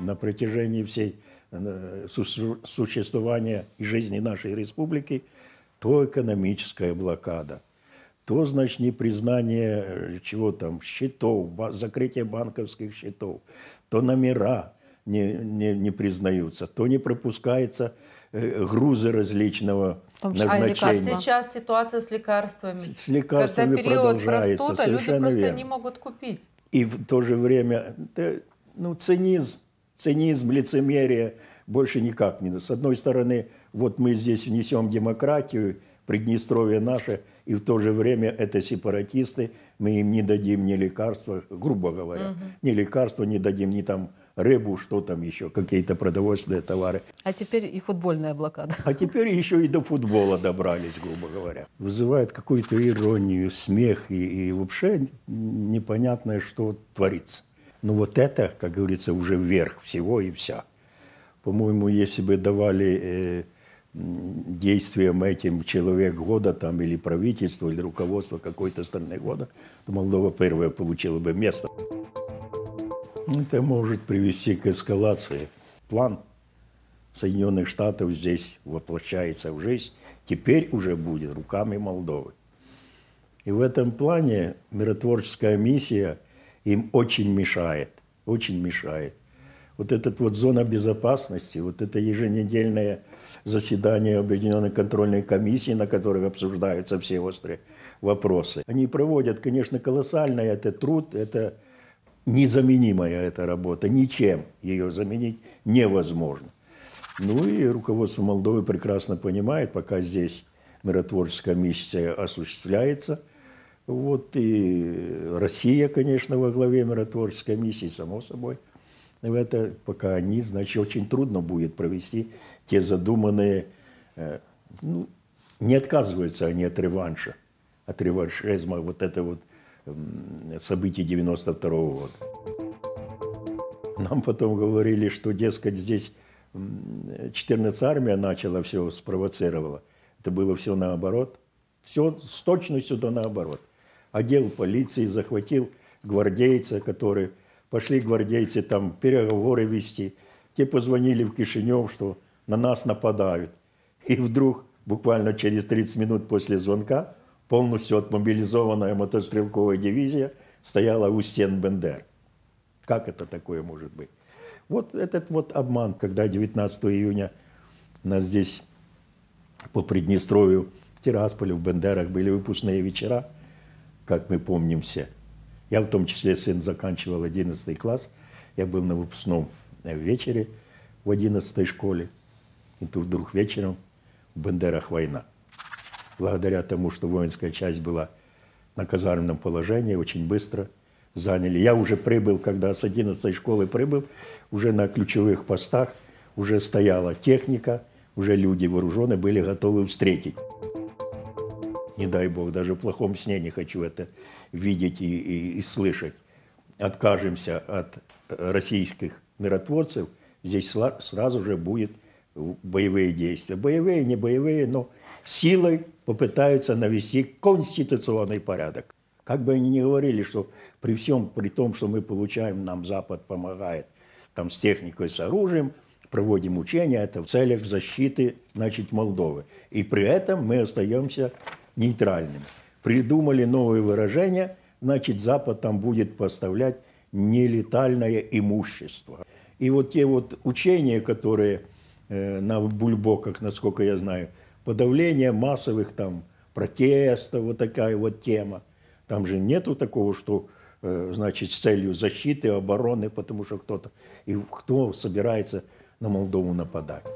На протяжении всей э, существования и жизни нашей республики то экономическая блокада, то, значит, непризнание э, чего там, счетов, закрытие банковских счетов, то номера – не, не, не признаются, то не пропускается э, грузы различного назначения. А сейчас ситуация с лекарствами. С, с лекарствами Когда период продолжается, простуда, люди просто верно. не могут купить. И в то же время, да, э, ну, цинизм, цинизм, лицемерие – больше никак не... С одной стороны, вот мы здесь внесем демократию, Приднестровье наше, и в то же время это сепаратисты, мы им не дадим ни лекарства, грубо говоря, угу. ни лекарства не дадим, ни там рыбу, что там еще, какие-то продовольственные товары. А теперь и футбольная блокада. А теперь еще и до футбола добрались, грубо говоря. Вызывает какую-то иронию, смех и, и вообще непонятное, что творится. Ну вот это, как говорится, уже вверх всего и вся. По-моему, если бы давали э, действиям этим человек года там или правительство, или руководство какой-то страны года, то Молдова первая получила бы место. Это может привести к эскалации. План Соединенных Штатов здесь воплощается в жизнь. Теперь уже будет руками Молдовы. И в этом плане миротворческая миссия им очень мешает. Очень мешает вот эта вот зона безопасности, вот это еженедельное заседание Объединенной контрольной комиссии, на которых обсуждаются все острые вопросы. Они проводят, конечно, колоссальный это труд, это незаменимая эта работа, ничем ее заменить невозможно. Ну и руководство Молдовы прекрасно понимает, пока здесь миротворческая миссия осуществляется – вот и Россия, конечно, во главе миротворческой миссии, само собой – в это, пока они, значит, очень трудно будет провести те задуманные, э, ну, не отказываются они от реванша, от реваншизма вот это вот событий 92 года. Нам потом говорили, что, дескать, здесь 14 армия начала все, спровоцировала. Это было все наоборот. Все с точностью до наоборот. Отдел полиции захватил гвардейца, который пошли гвардейцы там переговоры вести. Те позвонили в Кишинев, что на нас нападают. И вдруг, буквально через 30 минут после звонка, полностью отмобилизованная мотострелковая дивизия стояла у стен Бендер. Как это такое может быть? Вот этот вот обман, когда 19 июня нас здесь по Приднестровью, в Тирасполе, в Бендерах были выпускные вечера, как мы помним все – я в том числе, сын заканчивал 11 класс. Я был на выпускном э, вечере в 11 школе. И тут вдруг вечером в Бендерах война. Благодаря тому, что воинская часть была на казарменном положении, очень быстро заняли. Я уже прибыл, когда с 11 школы прибыл, уже на ключевых постах, уже стояла техника, уже люди вооруженные были готовы встретить не дай бог, даже в плохом сне не хочу это видеть и, и, и слышать, откажемся от э, российских миротворцев, здесь сразу же будет боевые действия. Боевые, не боевые, но силой попытаются навести конституционный порядок. Как бы они ни говорили, что при всем, при том, что мы получаем, нам Запад помогает там с техникой, с оружием, проводим учения, это в целях защиты, значит, Молдовы. И при этом мы остаемся нейтральными. Придумали новые выражения, значит, Запад там будет поставлять нелетальное имущество. И вот те вот учения, которые э, на бульбоках, насколько я знаю, подавление массовых там протестов, вот такая вот тема. Там же нету такого, что э, значит с целью защиты, обороны, потому что кто-то и кто собирается на Молдову нападать.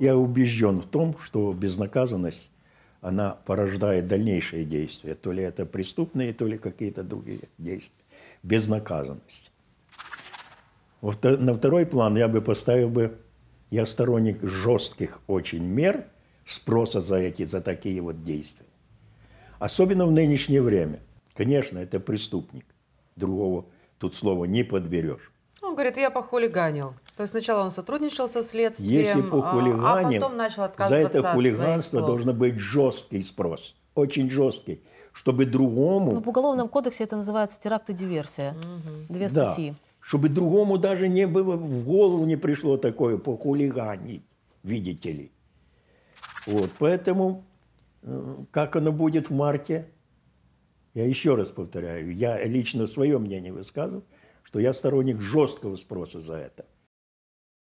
Я убежден в том, что безнаказанность она порождает дальнейшие действия. То ли это преступные, то ли какие-то другие действия. Безнаказанность. Э, на второй план я бы поставил бы, я сторонник жестких очень мер спроса за эти, за такие вот действия. Особенно в нынешнее время. Конечно, это преступник. Другого тут слова не подберешь говорит, я похулиганил. То есть сначала он сотрудничал со следствием, Если а, а потом начал отказываться за это хулиганство от должен быть жесткий спрос, очень жесткий, чтобы другому... Ну, в Уголовном кодексе это называется теракт и диверсия. Угу. Две статьи. Да. Чтобы другому даже не было, в голову не пришло такое похулиганить, видите ли. Вот, поэтому э, как оно будет в марте, я еще раз повторяю, я лично свое мнение высказываю, что я сторонник жесткого спроса за это –